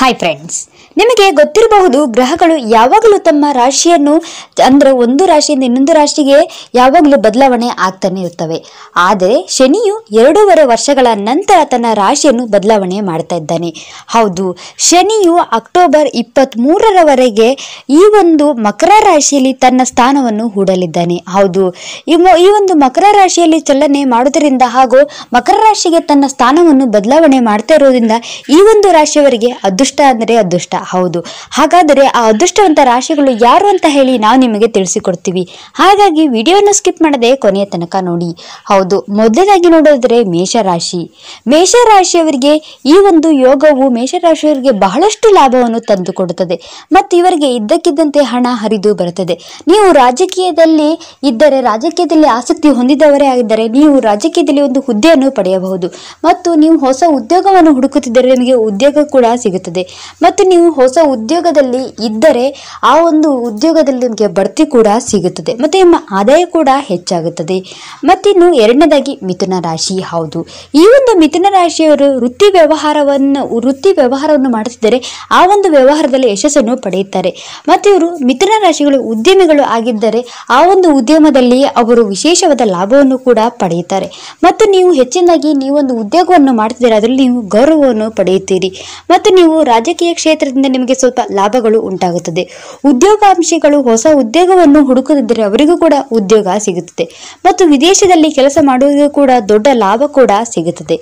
hi friends ನಿಮಗೆ ಗೊತ್ತಿರಬಹುದು ಗ್ರಹಗಳು ಯಾವಾಗಲೂ ತಮ್ಮ ರಾಶಿಯನ್ನು ಅಂದರೆ ಒಂದು ರಾಶಿಯಿಂದ ಇನ್ನೊಂದು ರಾಶಿಗೆ ಯಾವಾಗಲೂ ಬದಲಾವಣೆ ಆಗ್ತಾನೆ ಇರುತ್ತವೆ ಆದರೆ ಶನಿಯು ಎರಡೂವರೆ ವರ್ಷಗಳ ನಂತರ ತನ್ನ ರಾಶಿಯನ್ನು ಬದಲಾವಣೆ ಮಾಡ್ತಾ ಇದ್ದಾನೆ ಹೌದು ಶನಿಯು ಅಕ್ಟೋಬರ್ ಮೂರರವರೆಗೆ ಈ ಒಂದು ಮಕರ ರಾಶಿಯಲ್ಲಿ ತನ್ನ ಸ್ಥಾನವನ್ನು ಹೂಡಲಿದ್ದಾನೆ ಹೌದು ಈ ಒಂದು ಮಕರ ರಾಶಿಯಲ್ಲಿ ಚಲನೆ ಮಾಡೋದರಿಂದ ಹಾಗೂ ಮಕರ ರಾಶಿಗೆ ತನ್ನ ಸ್ಥಾನವನ್ನು ಬದಲಾವಣೆ ಮಾಡ್ತಾ ಇರೋದ್ರಿಂದ ಈ ಒಂದು ರಾಶಿಯವರಿಗೆ ಅದೃಷ್ಟ ಅದೃಷ್ಟ ಅಂದರೆ ಅದೃಷ್ಟ ಹೌದು ಹಾಗಾದರೆ ಆ ಅದೃಷ್ಟವಂತ ರಾಶಿಗಳು ಯಾರು ಅಂತ ಹೇಳಿ ನಾವು ನಿಮಗೆ ತಿಳಿಸಿಕೊಡ್ತೀವಿ ಹಾಗಾಗಿ ವಿಡಿಯೋನ ಸ್ಕಿಪ್ ಮಾಡದೆ ಕೊನೆಯ ತನಕ ನೋಡಿ ಹೌದು ಮೊದಲನೇದಾಗಿ ನೋಡೋದ್ರೆ ಮೇಷರಾಶಿ ಮೇಷರಾಶಿಯವರಿಗೆ ಈ ಒಂದು ಯೋಗವು ಮೇಷರಾಶಿಯವರಿಗೆ ಬಹಳಷ್ಟು ಲಾಭವನ್ನು ತಂದುಕೊಡುತ್ತದೆ ಮತ್ತು ಇವರಿಗೆ ಇದ್ದಕ್ಕಿದ್ದಂತೆ ಹಣ ಹರಿದು ಬರುತ್ತದೆ ನೀವು ರಾಜಕೀಯದಲ್ಲಿ ಇದ್ದರೆ ರಾಜಕೀಯದಲ್ಲಿ ಆಸಕ್ತಿ ಹೊಂದಿದವರೇ ಆಗಿದ್ದರೆ ನೀವು ರಾಜಕೀಯದಲ್ಲಿ ಒಂದು ಹುದ್ದೆಯನ್ನು ಪಡೆಯಬಹುದು ಮತ್ತು ನೀವು ಹೊಸ ಉದ್ಯೋಗವನ್ನು ಹುಡುಕುತ್ತಿದ್ದರೆ ನಿಮಗೆ ಉದ್ಯೋಗ ಕೂಡ ಸಿಗುತ್ತದೆ ಮತ್ತು ನೀವು ಹೊಸ ಉದ್ಯೋಗದಲ್ಲಿ ಇದ್ದರೆ ಆ ಒಂದು ಉದ್ಯೋಗದಲ್ಲಿ ನಿಮಗೆ ಬಡ್ತಿ ಕೂಡ ಸಿಗುತ್ತದೆ ಮತ್ತು ನಿಮ್ಮ ಆದಾಯ ಕೂಡ ಹೆಚ್ಚಾಗುತ್ತದೆ ಮತ್ತಿನ್ನು ಎರಡನೇದಾಗಿ ಮಿಥುನ ರಾಶಿ ಹೌದು ಈ ಒಂದು ಮಿಥುನ ರಾಶಿಯವರು ವೃತ್ತಿ ವ್ಯವಹಾರವನ್ನು ವೃತ್ತಿ ವ್ಯವಹಾರವನ್ನು ಮಾಡುತ್ತಿದ್ದರೆ ಆ ಒಂದು ವ್ಯವಹಾರದಲ್ಲಿ ಯಶಸ್ಸನ್ನು ಪಡೆಯುತ್ತಾರೆ ಮತ್ತು ಇವರು ಮಿಥುನ ರಾಶಿಗಳು ಉದ್ಯಮಿಗಳು ಆಗಿದ್ದರೆ ಆ ಒಂದು ಉದ್ಯಮದಲ್ಲಿ ಅವರು ವಿಶೇಷವಾದ ಲಾಭವನ್ನು ಕೂಡ ಪಡೆಯುತ್ತಾರೆ ಮತ್ತು ನೀವು ಹೆಚ್ಚಿನದಾಗಿ ನೀವೊಂದು ಉದ್ಯೋಗವನ್ನು ಮಾಡುತ್ತಿದ್ದರೆ ಅದರಲ್ಲಿ ನೀವು ಗೌರವವನ್ನು ಪಡೆಯುತ್ತೀರಿ ಮತ್ತು ನೀವು ರಾಜಕೀಯ ಕ್ಷೇತ್ರದಿಂದ ನಿಮಗೆ ಸ್ವಲ್ಪ ಲಾಭಗಳು ಉಂಟಾಗುತ್ತದೆ ಉದ್ಯೋಗಾಂಶಿಗಳು ಹೊಸ ಉದ್ಯೋಗವನ್ನು ಹುಡುಕದಿದ್ದರೆ ಅವರಿಗೂ ಕೂಡ ಉದ್ಯೋಗ ಸಿಗುತ್ತದೆ ಮತ್ತು ವಿದೇಶದಲ್ಲಿ ಕೆಲಸ ಮಾಡುವುದಕ್ಕೂ ಕೂಡ ದೊಡ್ಡ ಲಾಭ ಕೂಡ ಸಿಗುತ್ತದೆ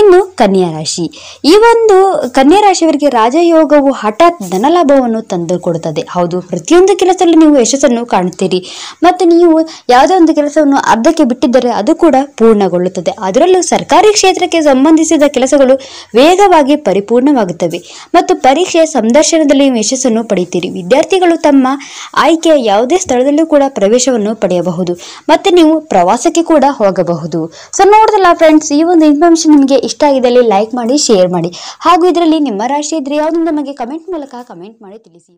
ಇನ್ನು ಕನ್ಯಾ ರಾಶಿ ಈ ಒಂದು ಕನ್ಯಾ ರಾಶಿಯವರಿಗೆ ರಾಜಯೋಗವು ಹಠಾತ್ ಧನಲಾಭವನ್ನು ಕೊಡುತ್ತದೆ ಹೌದು ಪ್ರತಿಯೊಂದು ಕೆಲಸದಲ್ಲಿ ನೀವು ಯಶಸ್ಸನ್ನು ಕಾಣುತ್ತೀರಿ ಮತ್ತು ನೀವು ಯಾವುದೇ ಒಂದು ಕೆಲಸವನ್ನು ಅರ್ಧಕ್ಕೆ ಬಿಟ್ಟಿದ್ದರೆ ಅದು ಕೂಡ ಪೂರ್ಣಗೊಳ್ಳುತ್ತದೆ ಅದರಲ್ಲೂ ಸರ್ಕಾರಿ ಕ್ಷೇತ್ರಕ್ಕೆ ಸಂಬಂಧಿಸಿದ ಕೆಲಸಗಳು ವೇಗವಾಗಿ ಪರಿಪೂರ್ಣವಾಗುತ್ತವೆ ಮತ್ತು ಪರೀಕ್ಷೆ ಸಂದರ್ಶನದಲ್ಲಿ ನೀವು ಯಶಸ್ಸನ್ನು ಪಡೆಯುತ್ತೀರಿ ವಿದ್ಯಾರ್ಥಿಗಳು ತಮ್ಮ ಆಯ್ಕೆಯ ಯಾವುದೇ ಸ್ಥಳದಲ್ಲೂ ಕೂಡ ಪ್ರವೇಶವನ್ನು ಪಡೆಯಬಹುದು ಮತ್ತು ನೀವು ಪ್ರವಾಸಕ್ಕೆ ಕೂಡ ಹೋಗಬಹುದು ಸೊ ನೋಡಿದಲ್ಲ ಫ್ರೆಂಡ್ಸ್ ಈ ಒಂದು ಇನ್ಫಾರ್ಮೇಶನ್ ನಿಮಗೆ ಇಷ್ಟ ಆಗಿದ್ದಲ್ಲಿ ಲೈಕ್ ಮಾಡಿ ಶೇರ್ ಮಾಡಿ ಹಾಗೂ ಇದರಲ್ಲಿ ನಿಮ್ಮ ರಾಶಿ ಇದ್ರೆ ಯಾವುದು ನಮಗೆ ಕಮೆಂಟ್ ಮೂಲಕ ಕಮೆಂಟ್ ಮಾಡಿ ತಿಳಿಸಿ